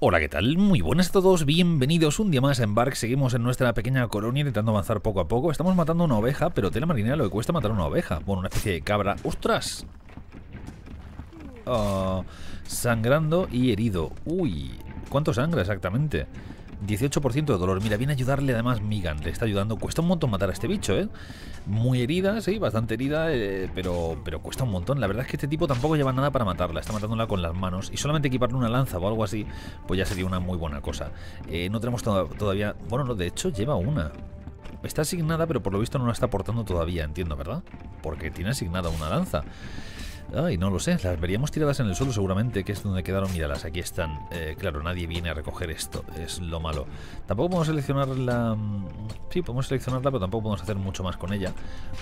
Hola, ¿qué tal? Muy buenas a todos, bienvenidos un día más en Bark. Seguimos en nuestra pequeña colonia intentando avanzar poco a poco. Estamos matando una oveja, pero tela marinera lo que cuesta matar una oveja. Bueno, una especie de cabra. ¡Ostras! Ah, sangrando y herido. Uy, ¿cuánto sangra exactamente? 18% de dolor. Mira, viene a ayudarle además Migan, le está ayudando. Cuesta un montón matar a este bicho, ¿eh? Muy herida, sí, bastante herida, eh, pero, pero cuesta un montón. La verdad es que este tipo tampoco lleva nada para matarla, está matándola con las manos. Y solamente equiparle una lanza o algo así, pues ya sería una muy buena cosa. Eh, no tenemos todavía... Bueno, no, de hecho lleva una. Está asignada, pero por lo visto no la está aportando todavía, entiendo, ¿verdad? Porque tiene asignada una lanza. Ay, no lo sé, las veríamos tiradas en el suelo seguramente, que es donde quedaron. Míralas, aquí están. Eh, claro, nadie viene a recoger esto, es lo malo. Tampoco podemos seleccionarla... Mm, sí, podemos seleccionarla, pero tampoco podemos hacer mucho más con ella.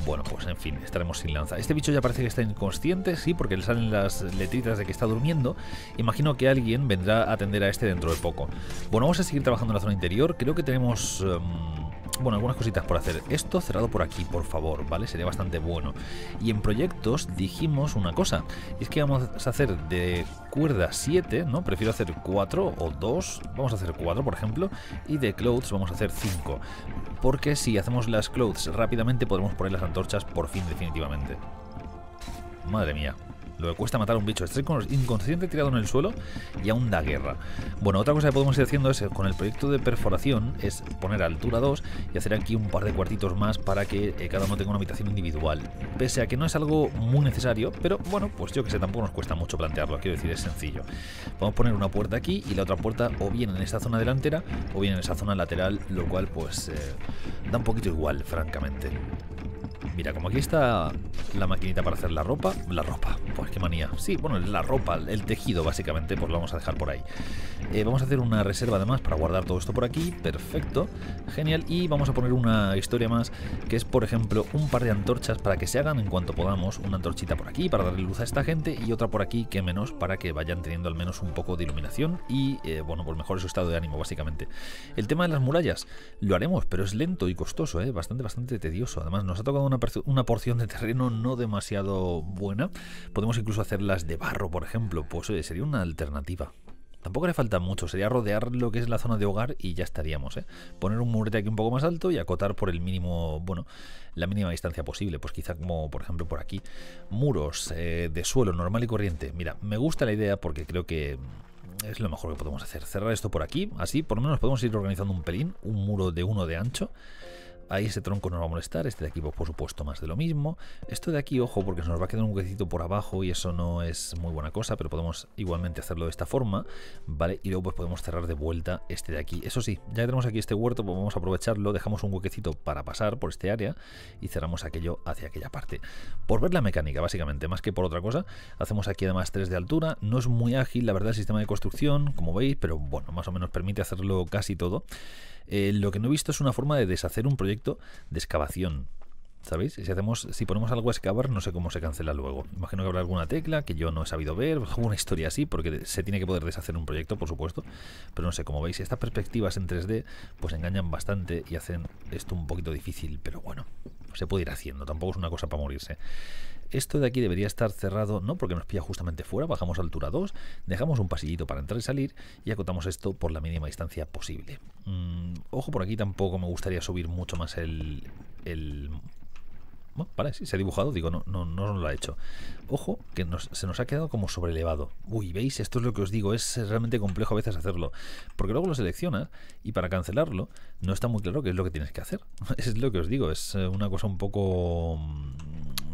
Bueno, pues en fin, estaremos sin lanza. Este bicho ya parece que está inconsciente, sí, porque le salen las letritas de que está durmiendo. Imagino que alguien vendrá a atender a este dentro de poco. Bueno, vamos a seguir trabajando en la zona interior. Creo que tenemos... Em, bueno, algunas cositas por hacer. Esto cerrado por aquí, por favor, ¿vale? Sería bastante bueno. Y en proyectos dijimos una cosa, es que vamos a hacer de cuerda 7, ¿no? Prefiero hacer 4 o 2, vamos a hacer 4, por ejemplo, y de clothes vamos a hacer 5, porque si hacemos las clothes rápidamente podremos poner las antorchas por fin definitivamente. Madre mía, lo que cuesta matar un bicho. Está inconsciente tirado en el suelo y aún da guerra. Bueno, otra cosa que podemos ir haciendo es eh, con el proyecto de perforación es poner altura 2 y hacer aquí un par de cuartitos más para que eh, cada uno tenga una habitación individual. Pese a que no es algo muy necesario, pero bueno, pues yo que sé, tampoco nos cuesta mucho plantearlo. Quiero decir, es sencillo. Vamos a poner una puerta aquí y la otra puerta o bien en esta zona delantera o bien en esa zona lateral, lo cual pues eh, da un poquito igual, francamente. Mira, como aquí está la maquinita para hacer la ropa. La ropa, pues qué manía. Sí, bueno, la ropa, el tejido básicamente, pues lo vamos a dejar por ahí. Eh, vamos a hacer una reserva además para guardar todo esto por aquí. Perfecto, genial. Y vamos a poner una historia más, que es por ejemplo un par de antorchas para que se hagan en cuanto podamos. Una antorchita por aquí para darle luz a esta gente y otra por aquí, que menos, para que vayan teniendo al menos un poco de iluminación y, eh, bueno, pues mejor su estado de ánimo básicamente. El tema de las murallas, lo haremos, pero es lento y costoso, ¿eh? Bastante, bastante tedioso. Además, nos ha tocado una una, porción de terreno no demasiado buena. Podemos incluso hacerlas de barro, por ejemplo. Pues sería una alternativa. Tampoco le falta mucho, sería rodear lo que es la zona de hogar y ya estaríamos, ¿eh? Poner un murete aquí un poco más alto y acotar por el mínimo, bueno, la mínima distancia posible, pues quizá como por ejemplo por aquí, muros eh, de suelo normal y corriente. Mira, me gusta la idea porque creo que es lo mejor que podemos hacer. Cerrar esto por aquí, así por lo menos podemos ir organizando un pelín, un muro de uno de ancho Ahí ese tronco nos va a molestar, este de aquí por supuesto más de lo mismo. Esto de aquí, ojo, porque se nos va a quedar un huequecito por abajo y eso no es muy buena cosa, pero podemos igualmente hacerlo de esta forma, ¿vale? Y luego pues podemos cerrar de vuelta este de aquí. Eso sí, ya que tenemos aquí este huerto, pues vamos a aprovecharlo, dejamos un huequecito para pasar por este área y cerramos aquello hacia aquella parte. Por ver la mecánica, básicamente, más que por otra cosa, hacemos aquí además 3 de altura, no es muy ágil, la verdad, el sistema de construcción, como veis, pero bueno, más o menos permite hacerlo casi todo. Eh, lo que no he visto es una forma de deshacer un proyecto de excavación. ¿Sabéis? Si hacemos, si ponemos algo a excavar, no sé cómo se cancela luego. Imagino que habrá alguna tecla que yo no he sabido ver, una historia así, porque se tiene que poder deshacer un proyecto, por supuesto. Pero no sé, como veis, estas perspectivas en 3D pues engañan bastante y hacen esto un poquito difícil, pero bueno, se puede ir haciendo, tampoco es una cosa para morirse. Esto de aquí debería estar cerrado, no porque nos pilla justamente fuera, bajamos altura 2, dejamos un pasillito para entrar y salir y acotamos esto por la mínima distancia posible. Mm, ojo, por aquí tampoco me gustaría subir mucho más el... el bueno, vale, sí, se ha dibujado, digo, no, no, no lo ha hecho. Ojo, que se nos ha quedado como sobrelevado. Uy, ¿veis? Esto es lo que os digo, es realmente complejo a veces hacerlo. Porque luego lo seleccionas y para cancelarlo no está muy claro qué es lo que tienes que hacer. Es lo que os digo, es eh, una cosa un poco mm,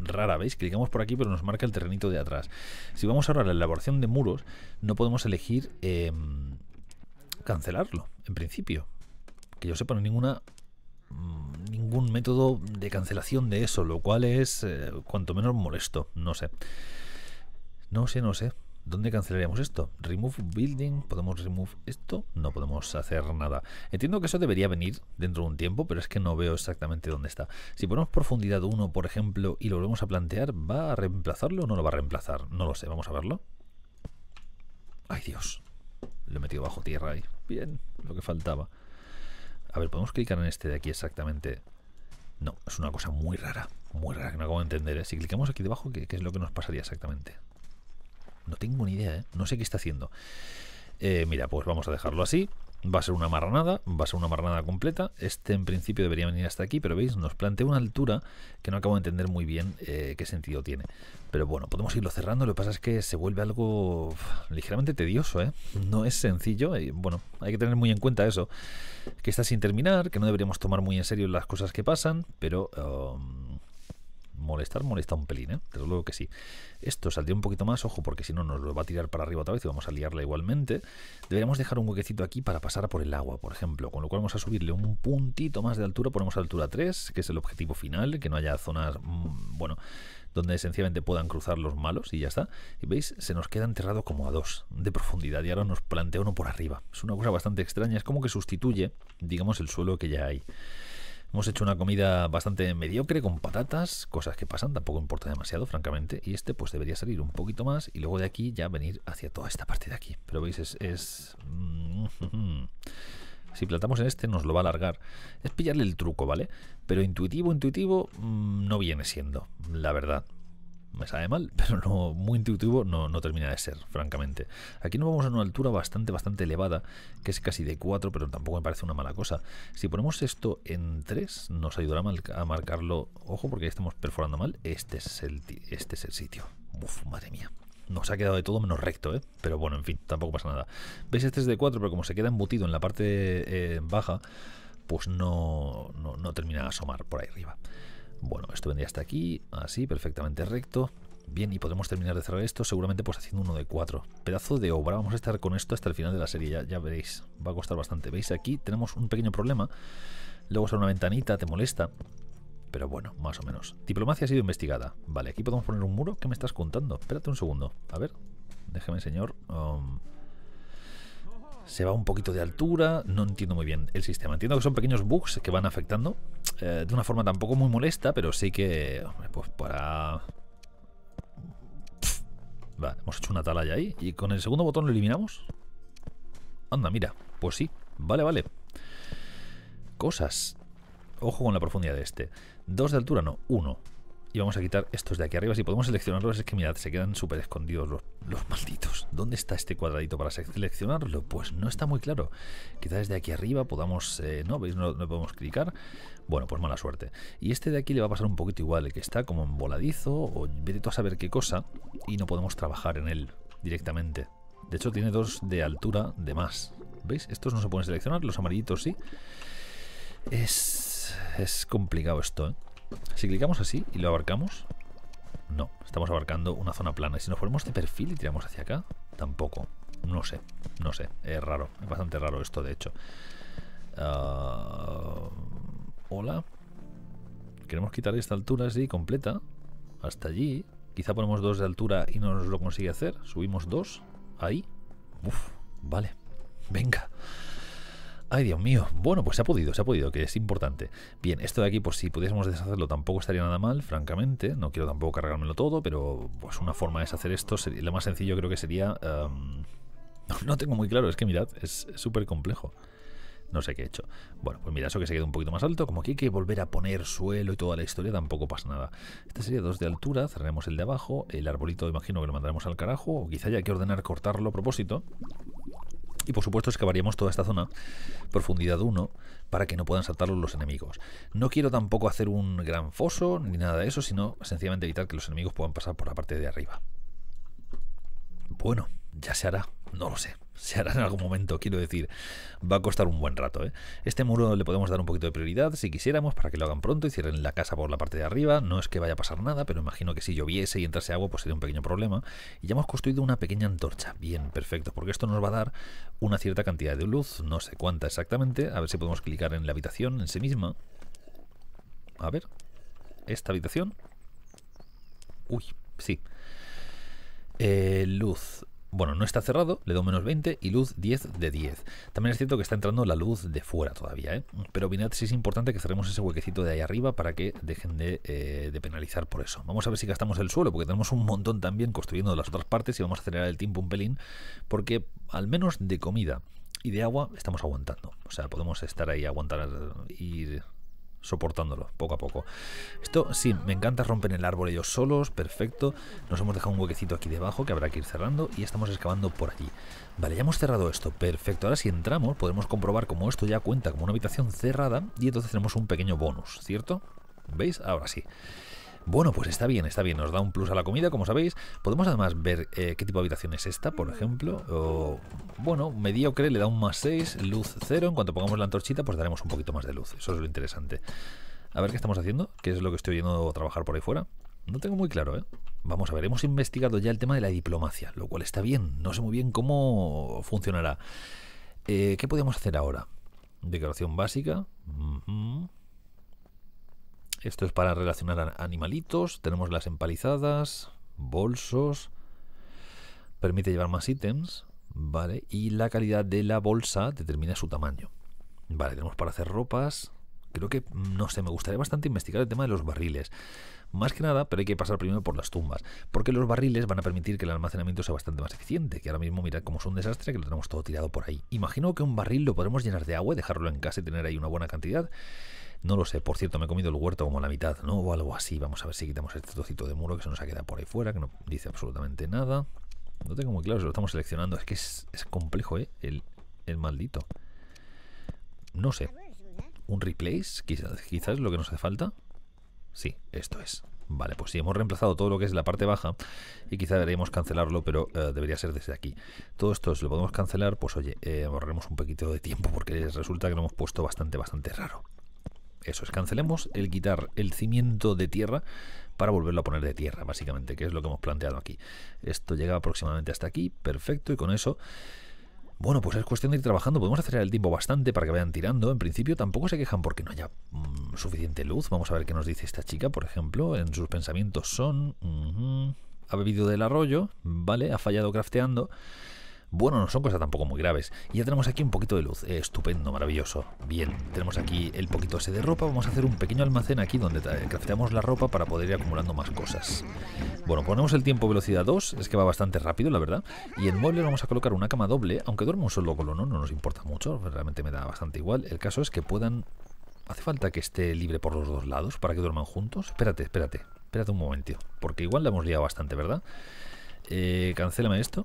rara, ¿veis? Clicamos por aquí, pero nos marca el terrenito de atrás. Si vamos ahora a la elaboración de muros, no podemos elegir em, cancelarlo, en principio. Que yo sepa, no ninguna mm, ningún método de cancelación de eso, lo cual es eh, cuanto menos molesto, no sé. No sé, no sé. ¿Dónde cancelaríamos esto? ¿Remove building? ¿Podemos remove esto? No podemos hacer nada. Entiendo que eso debería venir dentro de un tiempo, pero es que no veo exactamente dónde está. Si ponemos profundidad 1, por ejemplo, y lo volvemos a plantear, ¿va a reemplazarlo o no lo va a reemplazar? No lo sé, vamos a verlo. ¡Ay, Dios! Lo he metido bajo tierra ahí. Bien, lo que faltaba. A ver, ¿podemos clicar en este de aquí exactamente? No, es una cosa muy rara, muy rara, que no acabo de entender. ¿eh? Si clicamos aquí debajo, ¿qué, es lo que nos pasaría exactamente? No tengo ni idea, ¿eh? No sé qué está haciendo. Eh, mira, pues vamos a dejarlo así. Va a ser una marranada, va a ser una marranada completa. Este en principio debería venir hasta aquí, pero veis, nos plantea una altura que no acabo de entender muy bien eh, qué sentido tiene. Pero bueno, podemos irlo cerrando, lo que pasa es que se vuelve algo ligeramente tedioso, ¿eh? No es sencillo, y bueno, hay que tener muy en cuenta eso. Que está sin terminar, que no deberíamos tomar muy en serio las cosas que pasan, pero... Um, molestar, molesta un pelín, ¿eh? Desde luego que sí. Esto saldría un poquito más, ojo, porque si no nos lo va a tirar para arriba otra vez y vamos a liarla igualmente. Deberíamos dejar un huequecito aquí para pasar por el agua, por ejemplo, con lo cual vamos a subirle un puntito más de altura, ponemos altura 3, que es el objetivo final, que no haya zonas, mm, bueno, donde esencialmente puedan cruzar los malos y ya está. Y veis, se nos queda enterrado como a 2 de profundidad y ahora nos plantea uno por arriba. Es una cosa bastante extraña, es como que sustituye, digamos, el suelo que ya hay. Hemos hecho una comida bastante mediocre con patatas, cosas que pasan, tampoco importa demasiado, francamente. Y este pues debería salir un poquito más y luego de aquí ya venir hacia toda esta parte de aquí. Pero veis, es... Mm, si plantamos en este nos lo va a alargar. Es pillarle el truco, ¿vale? Pero intuitivo, intuitivo, mm, no viene siendo, la verdad me sabe mal, pero no muy intuitivo no, termina de ser, francamente. Aquí nos vamos a una altura bastante, bastante elevada, que es casi de 4, pero tampoco me parece una mala cosa. Si ponemos esto en 3, nos ayudará a marcarlo, ojo, porque estamos perforando mal, este es el, este es el sitio. Uf, madre mía. Nos ha quedado de todo menos recto, ¿eh? Pero bueno, en fin, tampoco pasa nada. Veis, Este es de 4, pero como se queda embutido en la parte eh, baja, pues no, no, no termina de asomar por ahí arriba. Bueno, esto vendría hasta aquí, así, perfectamente recto. Bien, y podemos terminar de cerrar esto seguramente pues haciendo uno de cuatro. Pedazo de obra, vamos a estar con esto hasta el final de la serie, ya, veréis. Va a costar bastante. ¿Veis? Aquí tenemos un pequeño problema. Luego sale una ventanita, te molesta. Pero bueno, más o menos. Diplomacia ha sido investigada. Vale, aquí podemos poner un muro. ¿Qué me estás contando? Espérate un segundo. A ver, déjeme, señor. Um, se va un poquito de altura, no entiendo muy bien el sistema. Entiendo que son pequeños bugs que van afectando eh, de una forma tampoco muy molesta, pero sí que, pues para... vale, hemos hecho una atalaya ahí y con el segundo botón lo eliminamos. Anda, mira, pues sí, vale, vale. Cosas. Ojo con la profundidad de este. Dos de altura, no, uno y vamos a quitar estos de aquí arriba. Si podemos seleccionarlos, es que mirad, se quedan súper escondidos los, malditos. ¿Dónde está este cuadradito para seleccionarlo? Pues no está muy claro. Quizás desde aquí arriba podamos... Eh, ¿No? ¿Veis? No, podemos clicar. Bueno, pues mala suerte. Y este de aquí le va a pasar un poquito igual, el que está como en voladizo o vete tú a saber qué cosa y no podemos trabajar en él directamente. De hecho, tiene dos de altura de más. ¿Veis? Estos no se pueden seleccionar, los amarillitos sí. Es, es complicado esto, ¿eh? Si clicamos así y lo abarcamos, no, estamos abarcando una zona plana. Y si nos ponemos de perfil y tiramos hacia acá, tampoco. No sé, no sé. Es raro, es bastante raro esto, de hecho. Ah, hola. Queremos quitar esta altura así completa. Hasta allí. Quizá ponemos dos de altura y no nos lo consigue hacer. Subimos dos. Ahí. Uf, vale. Venga. Ay, Dios mío. Bueno, pues se ha podido, se ha podido, que es importante. Bien, esto de aquí, pues, si pudiésemos deshacerlo, tampoco estaría nada mal, francamente. No quiero tampoco cargármelo todo, pero pues una forma de deshacer esto, sería, lo más sencillo creo que sería... Em, no, tengo muy claro, es que mirad, es súper complejo. No sé qué he hecho. Bueno, pues mira, eso que se queda un poquito más alto. Como aquí hay que volver a poner suelo y toda la historia, tampoco pasa nada. Este sería dos de altura, cerraremos el de abajo. El arbolito imagino que lo mandaremos al carajo. O quizá haya que ordenar cortarlo a propósito. Y por supuesto excavaríamos toda esta zona, profundidad 1, para que no puedan saltarlos los enemigos. No quiero tampoco hacer un gran foso ni nada de eso, sino sencillamente evitar que los enemigos puedan pasar por la parte de arriba. Bueno, ya se hará. No lo sé. Se hará en algún momento, quiero decir. Va a costar un buen rato. ¿eh? Este muro le podemos dar un poquito de prioridad si quisiéramos para que lo hagan pronto y cierren la casa por la parte de arriba. No es que vaya a pasar nada, pero imagino que si lloviese y entrase agua, pues sería un pequeño problema. Y ya hemos construido una pequeña antorcha. Bien, perfecto, porque esto nos va a dar una cierta cantidad de luz, no sé cuánta exactamente. A ver si podemos clicar en la habitación en sí misma. A ver, esta habitación. Uy, sí. Eh, luz bueno, no está cerrado, le doy menos 20 y luz 10 de 10. También es cierto que está entrando la luz de fuera todavía, ¿eh? pero mirad si es importante que cerremos ese huequecito de ahí arriba para que dejen eh, de, penalizar por eso. Vamos a ver si gastamos el suelo, porque tenemos un montón también construyendo las otras partes y vamos a acelerar el tiempo un pelín, porque al menos de comida y de agua estamos aguantando. O sea, podemos estar ahí aguantar ir soportándolo poco a poco. Esto sí, me encanta romper el árbol ellos solos, perfecto. Nos hemos dejado un huequecito aquí debajo que habrá que ir cerrando y estamos excavando por allí. Vale, ya hemos cerrado esto, perfecto. Ahora si entramos podemos comprobar como esto ya cuenta como una habitación cerrada y entonces tenemos un pequeño bonus, ¿cierto? ¿Veis? Ahora sí. Bueno, pues está bien, está bien, nos da un plus a la comida, como sabéis. Podemos además ver eh, qué tipo de habitación es esta, por ejemplo. O, bueno, mediocre, le da un más 6, luz 0. En cuanto pongamos la antorchita, pues daremos un poquito más de luz. Eso es lo interesante. A ver qué estamos haciendo, qué es lo que estoy a trabajar por ahí fuera. No tengo muy claro, ¿eh? Vamos a ver, hemos investigado ya el tema de la diplomacia, lo cual está bien. No sé muy bien cómo funcionará. Eh, ¿Qué podemos hacer ahora? Decoración básica. Mm, mm. Esto es para relacionar animalitos. Tenemos las empalizadas, bolsos. Permite llevar más ítems. Vale. Y la calidad de la bolsa determina su tamaño. Vale, tenemos para hacer ropas. Creo que, no sé, me gustaría bastante investigar el tema de los barriles. Más que nada, pero hay que pasar primero por las tumbas. Porque los barriles van a permitir que el almacenamiento sea bastante más eficiente. Que ahora mismo, mirad cómo es un desastre que lo tenemos todo tirado por ahí. Imagino que un barril lo podremos llenar de agua, dejarlo en casa y tener ahí una buena cantidad. No lo sé, por cierto, me he comido el huerto como la mitad, ¿no? O algo así. Vamos a ver si quitamos este trocito de muro que se nos ha quedado por ahí fuera, que no dice absolutamente nada. No tengo muy claro si lo estamos seleccionando. Es que es, complejo, ¿eh? El, maldito. No sé. ¿Un replace? Quizás, quizás lo que nos hace falta. Sí, esto es. Vale, pues sí, hemos reemplazado todo lo que es la parte baja y quizá deberíamos cancelarlo, pero eh, debería ser desde aquí. Todo esto, si lo podemos cancelar, pues oye, eh, ahorraremos un poquito de tiempo porque resulta que lo hemos puesto bastante, bastante raro. Eso es, cancelemos el quitar el cimiento de tierra para volverlo a poner de tierra, básicamente, que es lo que hemos planteado aquí. Esto llega aproximadamente hasta aquí, perfecto, y con eso... Bueno, pues es cuestión de ir trabajando. Podemos acelerar el tiempo bastante para que vayan tirando. En principio tampoco se quejan porque no haya mm, suficiente luz. Vamos a ver qué nos dice esta chica, por ejemplo. En sus pensamientos son... ha bebido del arroyo, ¿vale? Ha fallado crafteando. Bueno, no son cosas tampoco muy graves. Y ya tenemos aquí un poquito de luz. Eh, estupendo, maravilloso. Bien, tenemos aquí el poquito ese de ropa. Vamos a hacer un pequeño almacén aquí donde eh, crafteamos la ropa para poder ir acumulando más cosas. Bueno, ponemos el tiempo velocidad 2. Es que va bastante rápido, la verdad. Y en mueble vamos a colocar una cama doble. Aunque duerme un solo colono, no nos importa mucho. Realmente me da bastante igual. El caso es que puedan... ¿Hace falta que esté libre por los dos lados para que duerman juntos? Espérate, espérate. Espérate un momento. Porque igual la hemos liado bastante, ¿verdad? Eh, cancélame esto.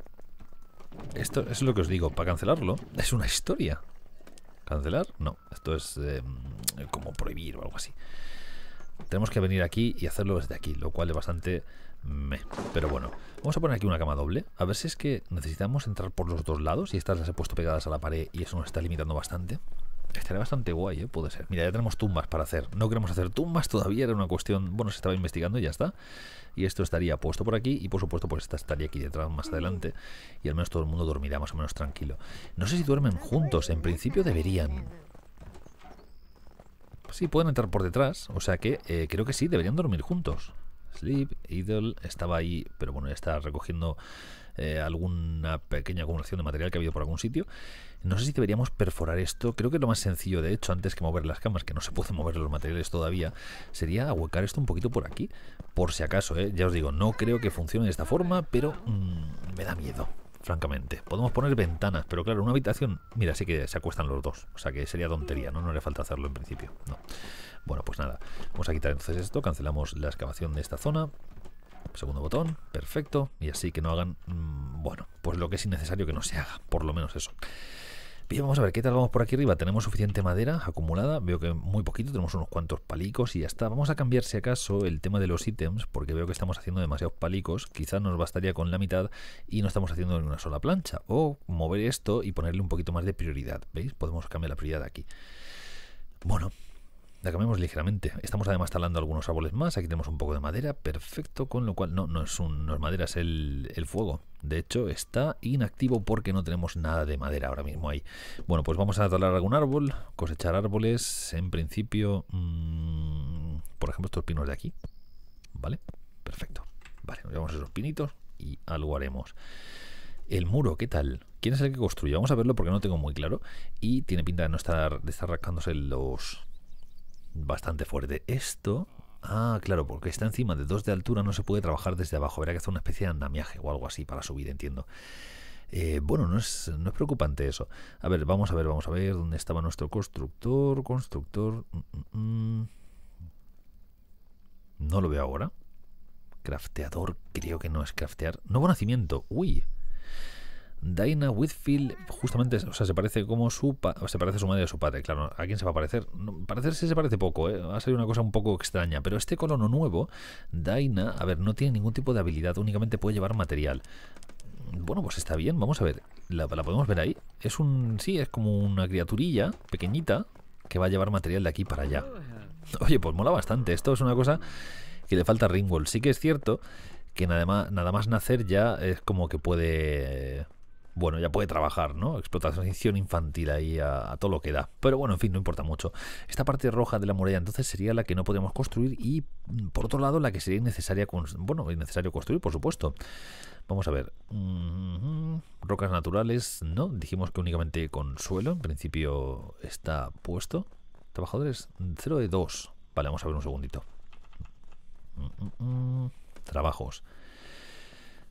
Esto es lo que os digo, para cancelarlo es una historia. ¿Cancelar? No, esto es em, como prohibir o algo así. Tenemos que venir aquí y hacerlo desde aquí, lo cual es bastante Pero bueno, vamos a poner aquí una cama doble. A ver si es que necesitamos entrar por los dos lados y estas las he puesto pegadas a la pared y eso nos está limitando bastante. Estaría bastante guay, ¿eh? Puede ser. Mira, ya tenemos tumbas para hacer. No queremos hacer tumbas todavía, era una cuestión... Bueno, se estaba investigando y ya está. Y esto estaría puesto por aquí y, por supuesto, por pues esta estaría aquí detrás más adelante. Y al menos todo el mundo dormirá más o menos tranquilo. No sé si duermen juntos. En principio deberían. Sí, pueden entrar por detrás. O sea que eh, creo que sí, deberían dormir juntos. Sleep, Idol, estaba ahí, pero bueno, ya está recogiendo eh, alguna pequeña acumulación de material que ha habido por algún sitio. No sé si deberíamos perforar esto. Creo que lo más sencillo, de hecho, antes que mover las camas, que no se pueden mover los materiales todavía, sería ahuecar esto un poquito por aquí. Por si acaso, ¿eh? ya os digo, no creo que funcione de esta forma, pero mm, me da miedo francamente. Podemos poner ventanas, pero claro, una habitación, mira, sí que se acuestan los dos. O sea que sería tontería, ¿no? No haría falta hacerlo en principio. No. Bueno, pues nada. Vamos a quitar entonces esto, cancelamos la excavación de esta zona segundo botón, perfecto, y así que no hagan, mm, bueno, pues lo que es innecesario que no se haga, por lo menos eso. Bien, vamos a ver qué tal vamos por aquí arriba. Tenemos suficiente madera acumulada. Veo que muy poquito, tenemos unos cuantos palicos y ya está. Vamos a cambiar, si acaso, el tema de los ítems, porque veo que estamos haciendo demasiados palicos. Quizás nos bastaría con la mitad y no estamos haciendo en una sola plancha. O mover esto y ponerle un poquito más de prioridad. ¿Veis? Podemos cambiar la prioridad aquí. Bueno, la cambiamos ligeramente. Estamos además talando algunos árboles más. Aquí tenemos un poco de madera. Perfecto, con lo cual... No, no es, es madera, es el, fuego. De hecho, está inactivo porque no tenemos nada de madera ahora mismo ahí. Bueno, pues vamos a talar algún árbol, cosechar árboles. En principio, mm, por ejemplo, estos pinos de aquí. ¿Vale? Perfecto. Vale, nos llevamos esos pinitos y algo haremos. El muro, ¿qué tal? ¿Quién es el que construye? Vamos a verlo porque no tengo muy claro. Y tiene pinta de no estar, de estar rascándose los, bastante fuerte. Esto... Ah, claro, porque está encima de dos de altura, no se puede trabajar desde abajo. verá que hacer una especie de andamiaje o algo así para subir, entiendo. Eh, bueno, no es, preocupante eso. A ver, vamos a ver, vamos a ver dónde estaba nuestro constructor. Constructor... Mm, mm, mm. no lo veo ahora. Crafteador, creo que no es craftear. Nuevo nacimiento, uy. Daina Whitfield, justamente, o sea, se parece como su se parece a su madre o a su padre, claro, ¿a quién se va a parecer? No, parecerse se parece poco, ¿eh? a ser una cosa un poco extraña, pero este colono nuevo, Daina, a ver, no tiene ningún tipo de habilidad, únicamente puede llevar material. Bueno, pues está bien, vamos a ver, ¿la, podemos ver ahí? Es un, sí, es como una criaturilla pequeñita que va a llevar material de aquí para allá. Oye, pues mola bastante, esto es una cosa que le falta a Ringwall, sí que es cierto que nada más nacer ya es como que puede bueno, ya puede trabajar, ¿no? Explotación infantil ahí a, todo lo que da. Pero bueno, en fin, no importa mucho. Esta parte roja de la muralla entonces sería la que no podemos construir y, mm, por otro lado, la que sería innecesaria bueno, construir, por supuesto. Vamos a ver. Mm-hmm. Rocas naturales, ¿no? Dijimos que únicamente con suelo, en principio está puesto. Trabajadores 0 de 2. Vale, vamos a ver un segundito. Trabajos.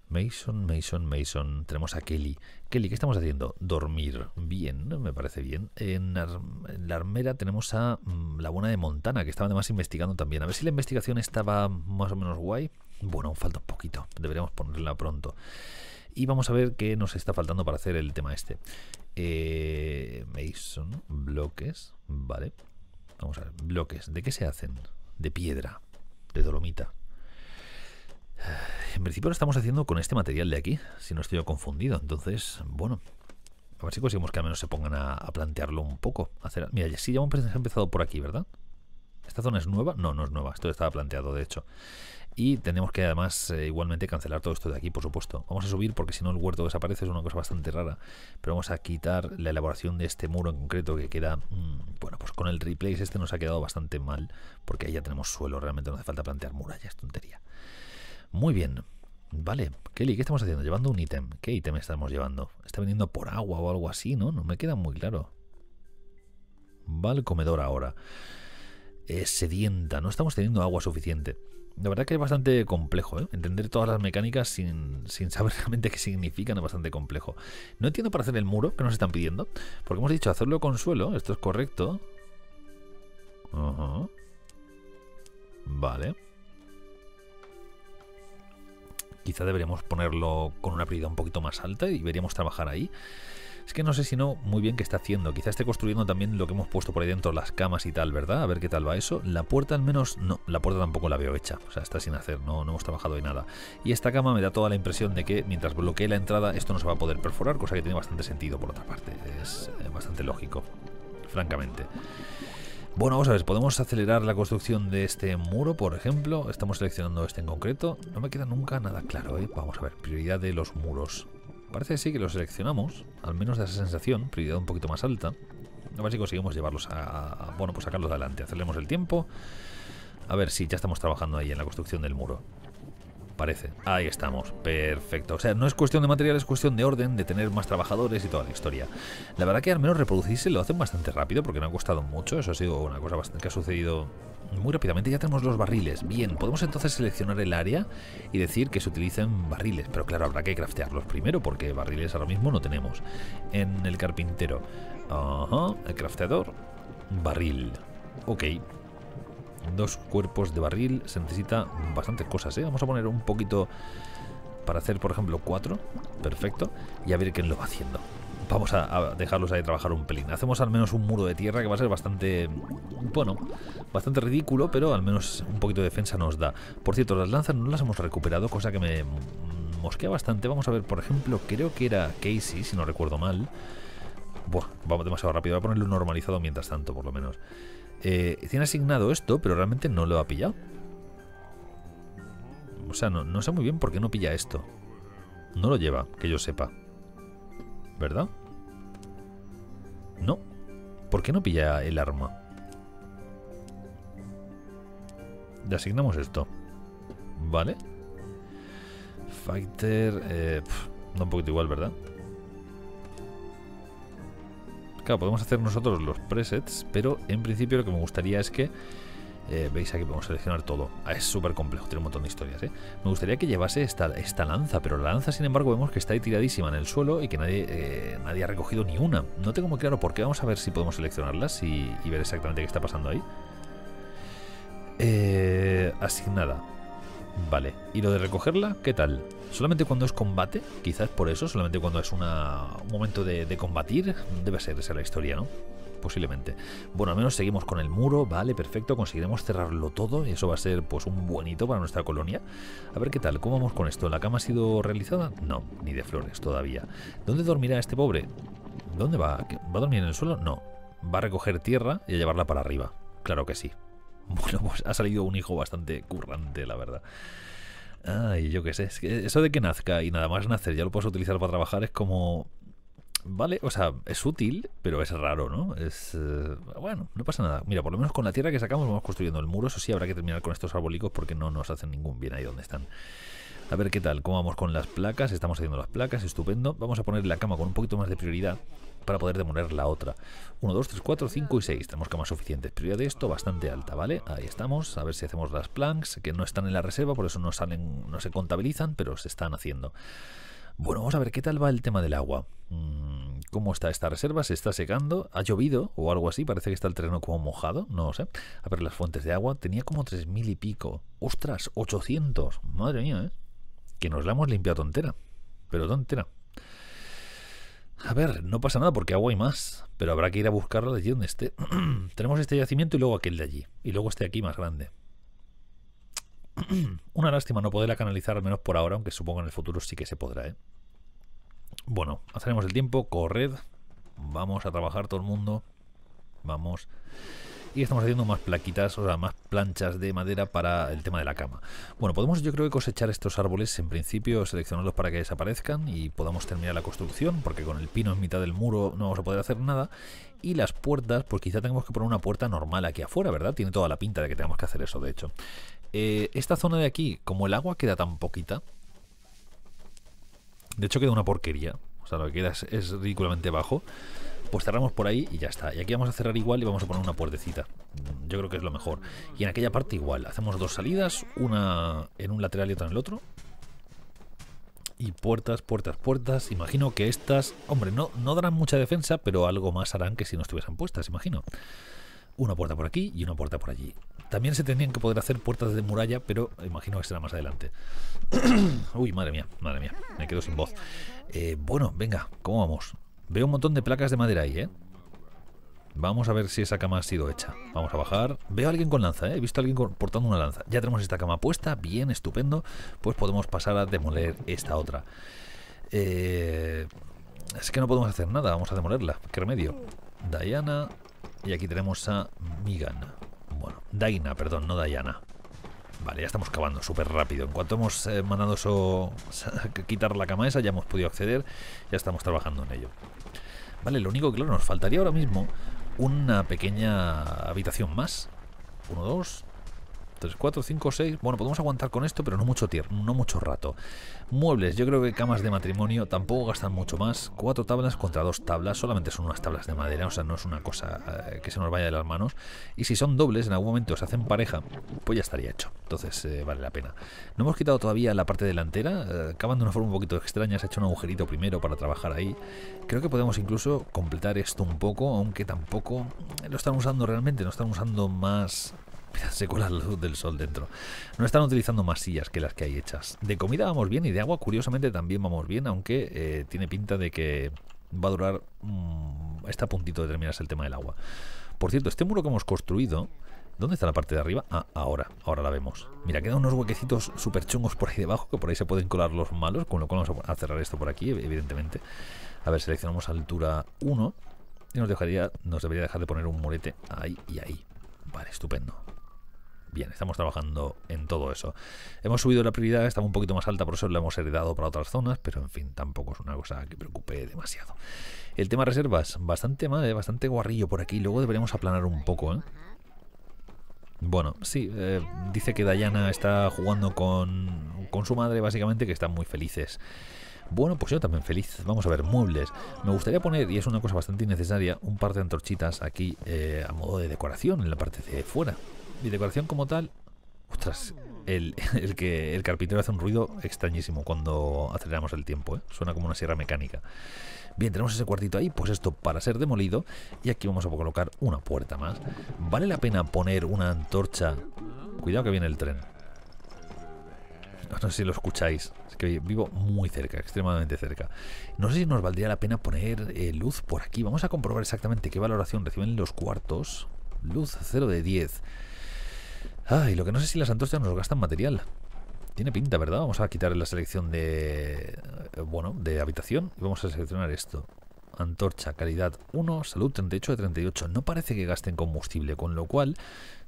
Mason, Mason, Mason. Tenemos a Kelly. Kelly, ¿qué estamos haciendo? Dormir. Bien, me parece bien. En, la armera tenemos a mm, la buena de Montana, que estaba además investigando también. A ver si la investigación estaba más o menos guay. Bueno, falta un poquito. Deberíamos ponerla pronto. Y vamos a ver qué nos está faltando para hacer el tema este. Eh, Mason, bloques. Vale. Vamos a ver, bloques. ¿De qué se hacen? De piedra, de dolomita. En principio lo estamos haciendo con este material de aquí, si no estoy yo confundido. Entonces, bueno, a ver si conseguimos que al menos se pongan a, plantearlo un poco. Hacer, mira, si ya hemos empezado por aquí, ¿verdad? ¿Esta zona es nueva? No, no es nueva. Esto estaba planteado, de hecho. Y tenemos que además eh, igualmente cancelar todo esto de aquí, por supuesto. Vamos a subir porque si no el huerto desaparece, es una cosa bastante rara. Pero vamos a quitar la elaboración de este muro en concreto que queda... Mm, bueno, pues con el replace este nos ha quedado bastante mal porque ahí ya tenemos suelo, realmente no hace falta plantear murallas, tontería. Muy bien. Vale, Kelly, ¿qué estamos haciendo? Llevando un ítem. ¿Qué ítem estamos llevando? Está vendiendo por agua o algo así, ¿no? No me queda muy claro. Va al comedor ahora. Eh, sedienta, no estamos teniendo agua suficiente. La verdad que es bastante complejo, ¿eh? Entender todas las mecánicas sin, saber realmente qué significan es bastante complejo. No entiendo para hacer el muro que nos están pidiendo, porque hemos dicho hacerlo con suelo, esto es correcto. Vale quizá deberíamos ponerlo con una prioridad un poquito más alta y deberíamos trabajar ahí. Es que no sé si no muy bien qué está haciendo. Quizá esté construyendo también lo que hemos puesto por ahí dentro, las camas y tal, ¿verdad? A ver qué tal va eso. La puerta al menos, no, la puerta tampoco la veo hecha. O sea, está sin hacer, no, no hemos trabajado en nada. Y esta cama me da toda la impresión de que mientras bloquee la entrada esto no se va a poder perforar, cosa que tiene bastante sentido por otra parte. Es eh, bastante lógico, francamente. Bueno, vamos a ver, podemos acelerar la construcción de este muro, por ejemplo. Estamos seleccionando este en concreto. No me queda nunca nada claro, ¿eh? Vamos a ver, prioridad de los muros. Parece que sí que los seleccionamos, al menos da esa sensación, prioridad un poquito más alta. A ver si conseguimos llevarlos a... Bueno, pues sacarlos adelante, aceleremos el tiempo. A ver, si ya estamos trabajando ahí en la construcción del muro parece. Ahí estamos, perfecto. O sea, no es cuestión de material, es cuestión de orden, de tener más trabajadores y toda la historia. La verdad que al menos reproducirse lo hacen bastante rápido porque no ha costado mucho, eso ha sido una cosa bastante, que ha sucedido muy rápidamente. Ya tenemos los barriles, bien, podemos entonces seleccionar el área y decir que se utilicen barriles, pero claro, habrá que craftearlos primero porque barriles ahora mismo no tenemos. En el carpintero, ajá, el crafteador, barril, ok, dos cuerpos de barril se necesita bastantes cosas, ¿eh? Vamos a poner un poquito para hacer, por ejemplo, cuatro. Perfecto. Y a ver quién lo va haciendo. Vamos a, dejarlos ahí trabajar un pelín. Hacemos al menos un muro de tierra que va a ser bastante, bueno, bastante ridículo, pero al menos un poquito de defensa nos da. Por cierto, las lanzas no las hemos recuperado, cosa que me mosquea bastante. Vamos a ver, por ejemplo, creo que era Casey, si no recuerdo mal. Buah, vamos demasiado rápido. Voy a ponerlo normalizado mientras tanto, por lo menos eh, tiene asignado esto, pero realmente no lo ha pillado. O sea, no, sé muy bien por qué no pilla esto. No lo lleva, que yo sepa. ¿Verdad? No. ¿Por qué no pilla el arma? Le asignamos esto. ¿Vale? Fighter... Eh, un poquito igual, ¿verdad? podemos hacer nosotros los presets, pero en principio lo que me gustaría es que... Eh, veis aquí podemos seleccionar todo. Ah, es súper complejo, tiene un montón de historias. ¿eh? Me gustaría que llevase esta, esta lanza, pero la lanza, sin embargo, vemos que está ahí tiradísima en el suelo y que nadie, eh, nadie ha recogido ni una. No tengo muy claro por qué. Vamos a ver si podemos seleccionarlas y, y ver exactamente qué está pasando ahí. asignada. Vale, ¿y lo de recogerla? ¿Qué tal? ¿Solamente cuando es combate? Quizás por eso, solamente cuando es un momento de, combatir. Debe ser esa la historia, ¿no? posiblemente. Bueno, al menos seguimos con el muro, vale, perfecto, conseguiremos cerrarlo todo y eso va a ser pues un buenito para nuestra colonia. A ver qué tal, ¿cómo vamos con esto? ¿La cama ha sido realizada? No, ni de flores todavía. ¿Dónde dormirá este pobre? ¿Dónde va? ¿Va a dormir en el suelo? No. Va a recoger tierra y a llevarla para arriba. Claro que sí. Bueno, pues ha salido un hijo bastante currante, la verdad. Ay, yo qué sé. Es eso de que nazca y nada más nacer ya lo puedes utilizar para trabajar es como... Vale, o sea, es útil, pero es raro, ¿no? Es... Eh, bueno, no pasa nada. Mira, por lo menos con la tierra que sacamos vamos construyendo el muro. Eso sí, habrá que terminar con estos arbolicos porque no nos hacen ningún bien ahí donde están. A ver qué tal, cómo vamos con las placas. Estamos haciendo las placas, estupendo. Vamos a poner la cama con un poquito más de prioridad para poder demoler la otra. 1, 2, 3, 4, 5 y 6. Tenemos que más suficientes. Prioridad de esto bastante alta, ¿vale? Ahí estamos. A ver si hacemos las planks, que no están en la reserva, por eso no salen, no se contabilizan, pero se están haciendo. Bueno, vamos a ver qué tal va el tema del agua. Mm, ¿Cómo está esta reserva? ¿Se está secando? ¿Ha llovido o algo así? Parece que está el terreno como mojado, no sé. A ver las fuentes de agua. Tenía como 3.000 y pico. ¡Ostras! 800. Madre mía, ¿eh? Que nos la hemos limpiado tontera. Pero tontera. A ver, no pasa nada porque agua hay más, pero habrá que ir a buscarla de allí donde esté. Tenemos este yacimiento y luego aquel de allí, y luego este aquí más grande. Una lástima no poderla canalizar al menos por ahora, aunque supongo en el futuro sí que se podrá, ¿eh? Bueno, haremos el tiempo, corred, vamos a trabajar todo el mundo, vamos y estamos haciendo más plaquitas, o sea, más planchas de madera para el tema de la cama. Bueno, podemos yo creo que cosechar estos árboles, en principio seleccionarlos para que desaparezcan y podamos terminar la construcción, porque con el pino en mitad del muro no vamos a poder hacer nada. Y las puertas, pues quizá tengamos que poner una puerta normal aquí afuera, ¿verdad? Tiene toda la pinta de que tengamos que hacer eso, de hecho. Eh, esta zona de aquí, como el agua queda tan poquita, de hecho queda una porquería, o sea, lo que queda es ridículamente bajo pues cerramos por ahí y ya está. Y aquí vamos a cerrar igual y vamos a poner una puertecita. Mm, yo creo que es lo mejor. Y en aquella parte igual, hacemos dos salidas, una en un lateral y otra en el otro. Y puertas, puertas, puertas. Imagino que estas, hombre, no, no darán mucha defensa, pero algo más harán que si no estuviesen puestas, imagino. Una puerta por aquí y una puerta por allí. También se tendrían que poder hacer puertas de muralla, pero imagino que será más adelante. Uy, madre mía, madre mía, me quedo sin voz. Eh, bueno, venga, ¿cómo vamos? Veo un montón de placas de madera ahí, ¿eh? Vamos a ver si esa cama ha sido hecha. Vamos a bajar. Veo a alguien con lanza, ¿eh? He visto a alguien portando una lanza. Ya tenemos esta cama puesta, bien, estupendo. Pues podemos pasar a demoler esta otra. Eh... Es que no podemos hacer nada, vamos a demolerla. ¿Qué remedio? Diana. Y aquí tenemos a Migan. Bueno, Daina, perdón, no Diana. Vale, ya estamos cavando súper rápido. En cuanto hemos eh, mandado eso, quitar la cama esa, ya hemos podido acceder. Ya estamos trabajando en ello. Vale, lo único que nos faltaría ahora mismo una pequeña habitación más. Uno, dos, 3, 4, 5, 6. Bueno, podemos aguantar con esto, pero no mucho tiempo, no mucho rato. Muebles, yo creo que camas de matrimonio tampoco gastan mucho más. Cuatro tablas contra dos tablas, solamente son unas tablas de madera, o sea, no es una cosa eh, que se nos vaya de las manos. Y si son dobles, en algún momento se hacen pareja, pues ya estaría hecho. Entonces eh, vale la pena. No hemos quitado todavía la parte delantera, eh, Acaban de una forma un poquito extraña, se ha hecho un agujerito primero para trabajar ahí. Creo que podemos incluso completar esto un poco, aunque tampoco lo están usando realmente, no están usando más se cola la luz del sol dentro. No están utilizando más sillas que las que hay hechas. De comida vamos bien y de agua, curiosamente, también vamos bien, aunque eh, tiene pinta de que va a durar. Mm, está a puntito de terminarse el tema del agua. Por cierto, este muro que hemos construido. ¿Dónde está la parte de arriba? Ah, ahora, ahora la vemos. Mira, quedan unos huequecitos súper chungos por ahí debajo, que por ahí se pueden colar los malos, con lo cual vamos a cerrar esto por aquí, evidentemente. A ver, seleccionamos altura 1 y nos dejaría, nos debería dejar de poner un murete ahí y ahí. Vale, estupendo. Bien, estamos trabajando en todo eso. Hemos subido la prioridad, estaba un poquito más alta, por eso la hemos heredado para otras zonas, pero en fin, tampoco es una cosa que preocupe demasiado. El tema reservas, bastante mal, eh, bastante guarrillo por aquí, luego deberíamos aplanar un poco, ¿eh? Bueno, sí, eh, dice que Dayana está jugando con, con su madre, básicamente, que están muy felices. Bueno, pues yo también feliz. Vamos a ver, muebles. Me gustaría poner, y es una cosa bastante innecesaria, un par de antorchitas aquí a modo de decoración en la parte de fuera mi decoración como tal... Ostras, el, que el carpintero hace un ruido extrañísimo cuando aceleramos el tiempo, ¿eh? suena como una sierra mecánica. Bien, tenemos ese cuartito ahí, pues esto para ser demolido y aquí vamos a colocar una puerta más. ¿Vale la pena poner una antorcha? Cuidado que viene el tren. No sé si lo escucháis, es que vivo muy cerca, extremadamente cerca. No sé si nos valdría la pena poner eh, luz por aquí. Vamos a comprobar exactamente qué valoración reciben los cuartos. Luz 0 de 10. Ay, ah, lo que no sé si las antorchas nos gastan material. Tiene pinta, ¿verdad? Vamos a quitar la selección de... Eh, bueno, de habitación. Y vamos a seleccionar esto. Antorcha, calidad 1, salud 38 de 38. No parece que gasten combustible, con lo cual,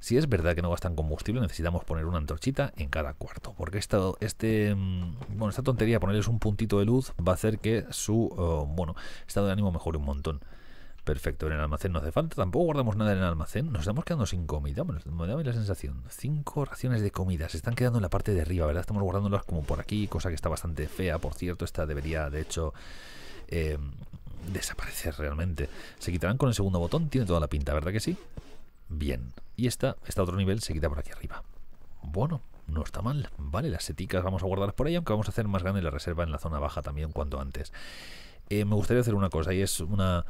si es verdad que no gastan combustible, necesitamos poner una antorchita en cada cuarto. Porque esta, este, mm, bueno, esta tontería, ponerles un puntito de luz, va a hacer que su, oh, bueno, estado de ánimo mejore un montón. Perfecto, en el almacén no hace falta, tampoco guardamos nada en el almacén. Nos estamos quedando sin comida, me da la sensación. Cinco raciones de comida, se están quedando en la parte de arriba, ¿verdad? Estamos guardándolas como por aquí, cosa que está bastante fea, por cierto. Esta debería, de hecho, em, desaparecer realmente. Se quitarán con el segundo botón, tiene toda la pinta, ¿verdad que sí? Bien. Y esta, esta otro nivel se quita por aquí arriba. Bueno, no está mal. Vale, las seticas vamos a guardarlas por ahí, aunque vamos a hacer más grande la reserva en la zona baja también cuanto antes. Eh, me gustaría hacer una cosa, y es una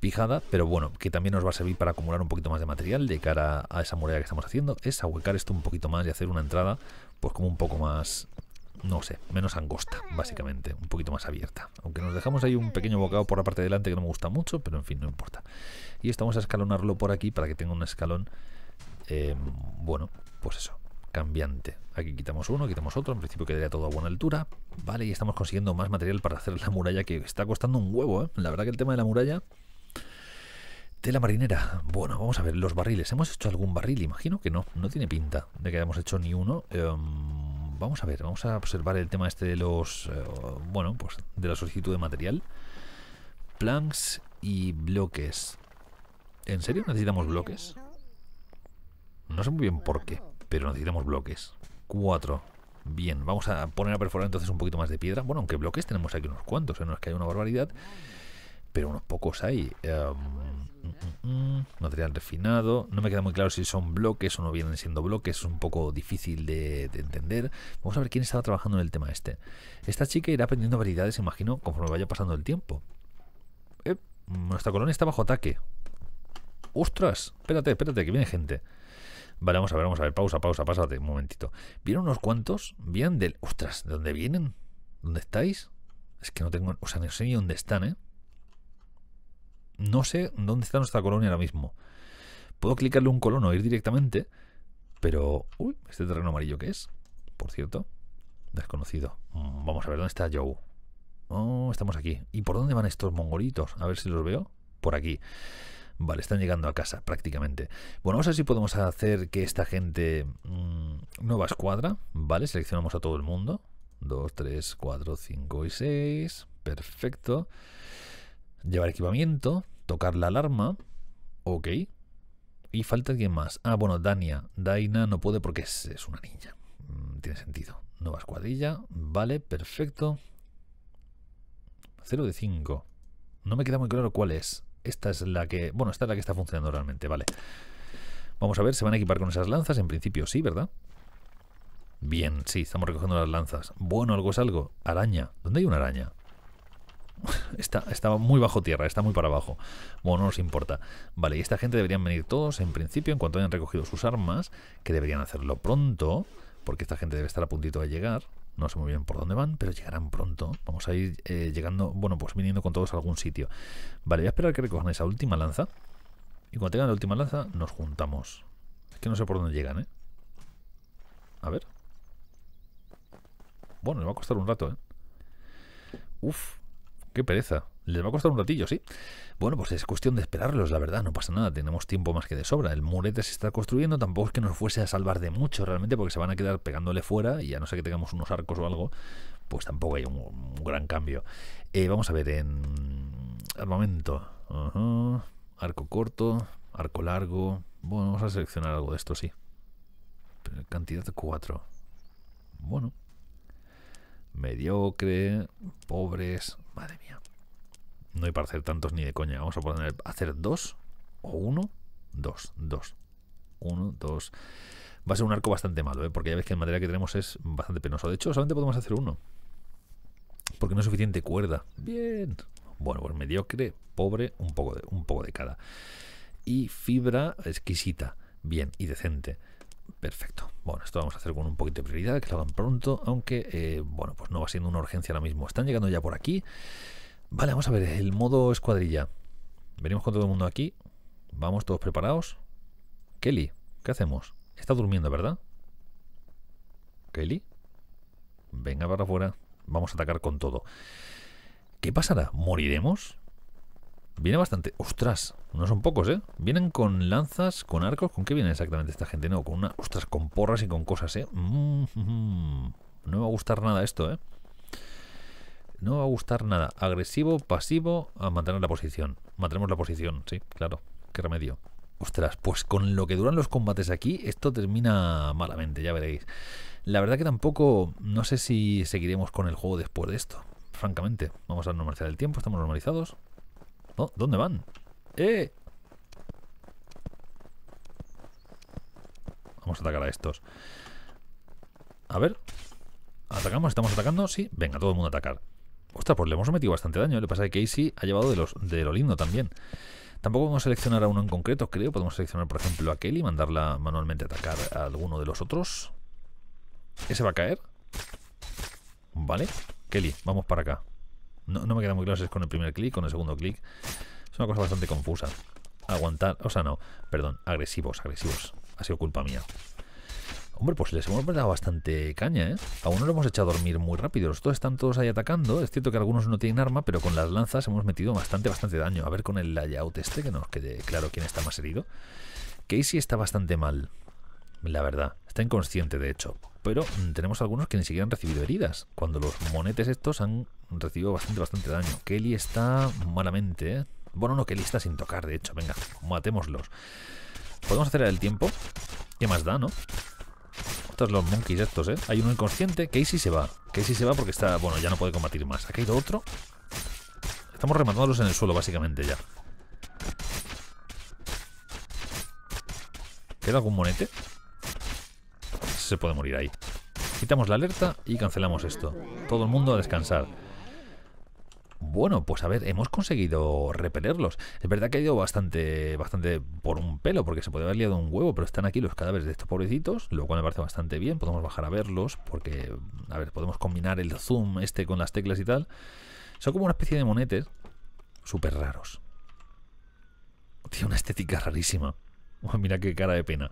pijada, pero bueno, que también nos va a servir para acumular un poquito más de material de cara a esa muralla que estamos haciendo, es ahuecar esto un poquito más y hacer una entrada pues como un poco más, no sé, menos angosta, básicamente, un poquito más abierta. Aunque nos dejamos ahí un pequeño bocado por la parte de delante que no me gusta mucho, pero en fin, no importa. Y estamos a escalonarlo por aquí para que tenga un escalón, eh, bueno, pues eso, cambiante. Aquí quitamos uno, quitamos otro, en principio quedaría todo a buena altura, ¿vale? Y estamos consiguiendo más material para hacer la muralla que está costando un huevo, ¿eh? La verdad que el tema de la muralla Tela marinera. Bueno, vamos a ver, los barriles. ¿Hemos hecho algún barril? Imagino que no. No tiene pinta de que hayamos hecho ni uno. Em, vamos a ver, vamos a observar el tema este de los... Eh, bueno, pues de la solicitud de material. Planks y bloques. ¿En serio necesitamos bloques? No sé muy bien por qué, pero necesitamos bloques. Cuatro. Bien, vamos a poner a perforar entonces un poquito más de piedra. Bueno, aunque bloques tenemos aquí unos cuantos, ¿eh? no es que haya una barbaridad pero unos pocos hay. Um, material refinado. No me queda muy claro si son bloques o no vienen siendo bloques. Es un poco difícil de, entender. Vamos a ver quién estaba trabajando en el tema este. Esta chica irá aprendiendo variedades, imagino, conforme vaya pasando el tiempo. Eh, nuestra colonia está bajo ataque. ¡Ostras! Espérate, espérate, que viene gente. Vale, vamos a ver, vamos a ver. Pausa, pausa, pásate un momentito. ¿Vieron unos cuantos? ¿Vienen del...? ¡Ostras! ¿De dónde vienen? ¿Dónde estáis? Es que no tengo... O sea, no sé ni dónde están, ¿eh? no sé dónde está nuestra colonia ahora mismo. Puedo clicarle un colono o e ir directamente, pero... Uy, este terreno amarillo que es, por cierto. Desconocido. Mm, vamos a ver, ¿dónde está Joe? Oh, estamos aquí. ¿Y por dónde van estos mongolitos? A ver si los veo. Por aquí. Vale, están llegando a casa prácticamente. Bueno, vamos a ver si podemos hacer que esta gente... Mm, nueva escuadra, ¿vale? Seleccionamos a todo el mundo. 2, 3, 4, 5 y 6. Perfecto. Llevar equipamiento, tocar la alarma. Ok. Y falta alguien más. Ah, bueno, Dania. Daina no puede porque es, una niña. Mm, tiene sentido. Nueva escuadrilla. Vale, perfecto. 0 de 5. No me queda muy claro cuál es. Esta es la que... Bueno, esta es la que está funcionando realmente, vale. Vamos a ver, ¿se van a equipar con esas lanzas? En principio sí, ¿verdad? Bien, sí, estamos recogiendo las lanzas. Bueno, algo es algo. Araña. ¿Dónde hay una araña? Está, muy bajo tierra, está muy para abajo. Bueno, no nos importa. Vale, y esta gente deberían venir todos, en principio, en cuanto hayan recogido sus armas, que deberían hacerlo pronto, porque esta gente debe estar a puntito de llegar. No sé muy bien por dónde van, pero llegarán pronto. Vamos a ir eh, llegando, bueno, pues viniendo con todos a algún sitio. Vale, voy a esperar que recojan esa última lanza. Y cuando tengan la última lanza, nos juntamos. Es que no sé por dónde llegan, ¿eh? A ver. Bueno, le va a costar un rato, ¿eh? Uf, qué pereza. Les va a costar un ratillo, ¿sí? Bueno, pues es cuestión de esperarlos, la verdad, no pasa nada, tenemos tiempo más que de sobra. El murete se está construyendo, tampoco es que nos fuese a salvar de mucho realmente, porque se van a quedar pegándole fuera y a no ser que tengamos unos arcos o algo, pues tampoco hay un, gran cambio. Eh, vamos a ver, en armamento, arco corto, arco largo. Bueno, vamos a seleccionar algo de esto, sí. cantidad 4. Bueno, mediocre, pobres, Madre mía. No hay para hacer tantos ni de coña. Vamos a poner hacer dos o uno, dos, dos. Uno, dos. Va a ser un arco bastante malo, ¿eh? porque ya ves que el material que tenemos es bastante penoso. De hecho, solamente podemos hacer uno. Porque no es suficiente cuerda. Bien. Bueno, pues mediocre, pobre, un poco de, un poco de cada. Y fibra exquisita. Bien, y decente. Perfecto. Bueno, esto vamos a hacer con un poquito de prioridad, que lo hagan pronto, aunque, eh, bueno, pues no va siendo una urgencia ahora mismo. Están llegando ya por aquí. Vale, vamos a ver, el modo escuadrilla. Venimos con todo el mundo aquí. Vamos todos preparados. Kelly, ¿qué hacemos? Está durmiendo, ¿verdad? Kelly. Venga para afuera. Vamos a atacar con todo. ¿Qué pasará? ¿Moriremos? Viene bastante. ¡Ostras! No son pocos, ¿eh? Vienen con lanzas, con arcos. ¿Con qué viene exactamente esta gente? No, con una. ¡Ostras! Con porras y con cosas, ¿eh? Mm-hmm. No me va a gustar nada esto, ¿eh? No me va a gustar nada. Agresivo, pasivo, a mantener la posición. Mantenemos la posición, sí, claro. Qué remedio. Ostras, pues con lo que duran los combates aquí, esto termina malamente, ya veréis. La verdad que tampoco, no sé si seguiremos con el juego después de esto, francamente. Vamos a normalizar el tiempo, estamos normalizados. Oh, ¿Dónde van? ¡Eh! Vamos a atacar a estos. A ver. ¿Atacamos? ¿Estamos atacando? Sí. Venga, todo el mundo a atacar. Ostras, pues le hemos metido bastante daño. ¿eh? Lo que pasa es que Casey ha llevado de, los, de lo lindo también. Tampoco a seleccionar a uno en concreto, creo. Podemos seleccionar, por ejemplo, a Kelly y mandarla manualmente a atacar a alguno de los otros. Ese va a caer. Vale. Kelly, vamos para acá. No, me queda muy claro si es con el primer clic con el segundo clic. Es una cosa bastante confusa. Aguantar, o sea, no, perdón, agresivos, agresivos. Ha sido culpa mía. Hombre, pues les hemos dado bastante caña, ¿eh? Aún no lo hemos hecho a dormir muy rápido. Los dos están todos ahí atacando. Es cierto que algunos no tienen arma, pero con las lanzas hemos metido bastante, bastante daño. A ver con el layout este, que nos quede claro quién está más herido. Casey está bastante mal, la verdad. Está inconsciente, de hecho pero tenemos algunos que ni siquiera han recibido heridas, cuando los monetes estos han recibido bastante, bastante daño. Kelly está malamente, ¿eh? Bueno, no, Kelly está sin tocar, de hecho, venga, matémoslos. Podemos hacer el tiempo, ¿qué más da, no? Estos los monkeys estos, ¿eh? Hay uno inconsciente, Casey se va, Casey se va porque está, bueno, ya no puede combatir más. ha caído otro. Estamos rematándolos en el suelo, básicamente, ya. ¿Queda algún monete? se puede morir ahí. Quitamos la alerta y cancelamos esto. Todo el mundo a descansar. Bueno, pues a ver, hemos conseguido repelerlos. Es verdad que ha ido bastante, bastante por un pelo, porque se puede haber liado un huevo, pero están aquí los cadáveres de estos pobrecitos, lo cual me parece bastante bien. Podemos bajar a verlos, porque, a ver, podemos combinar el zoom este con las teclas y tal. Son como una especie de monetes súper raros. Tiene una estética rarísima. Mira qué cara de pena.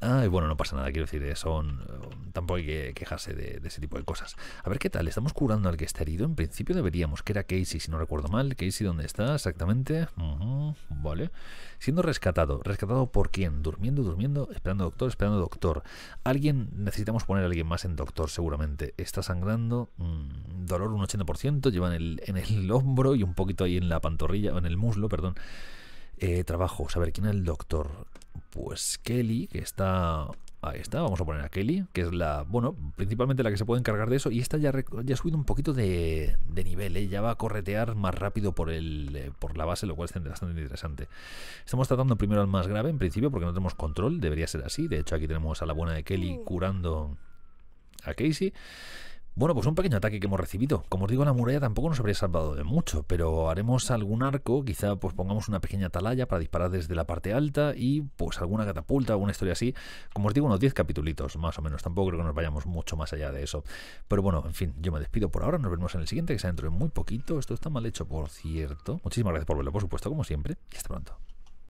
Ah, y bueno, no pasa nada, quiero decir, eh, son eh, tampoco hay que quejarse de, ese tipo de cosas. A ver qué tal, estamos curando al que está herido. En principio deberíamos, que era Casey, si no recuerdo mal. Casey, ¿dónde está exactamente? vale. Siendo rescatado. ¿Rescatado por quién? Durmiendo, durmiendo, esperando doctor, esperando doctor. Alguien, necesitamos poner a alguien más en doctor, seguramente. Está sangrando, mm, dolor un 80%, Lleva el, en el hombro y un poquito ahí en la pantorrilla, en el muslo, perdón. Eh, trabajo, saber quién es el doctor pues Kelly, que está... Ahí está, vamos a poner a Kelly, que es la, bueno, principalmente la que se puede encargar de eso. Y esta ya, ya ha subido un poquito de, de nivel, ¿eh? ya va a corretear más rápido por, el, eh, por la base, lo cual es bastante interesante. Estamos tratando primero al más grave, en principio, porque no tenemos control, debería ser así. De hecho, aquí tenemos a la buena de Kelly mm. curando a Casey. Bueno, pues un pequeño ataque que hemos recibido. Como os digo, la muralla tampoco nos habría salvado de mucho, pero haremos algún arco, quizá pues pongamos una pequeña atalaya para disparar desde la parte alta y pues alguna catapulta, alguna historia así. Como os digo, unos 10 capitulitos, más o menos. Tampoco creo que nos vayamos mucho más allá de eso. Pero bueno, en fin, yo me despido por ahora. Nos vemos en el siguiente, que se dentro de muy poquito. Esto está mal hecho, por cierto. Muchísimas gracias por verlo, por supuesto, como siempre. Y hasta pronto.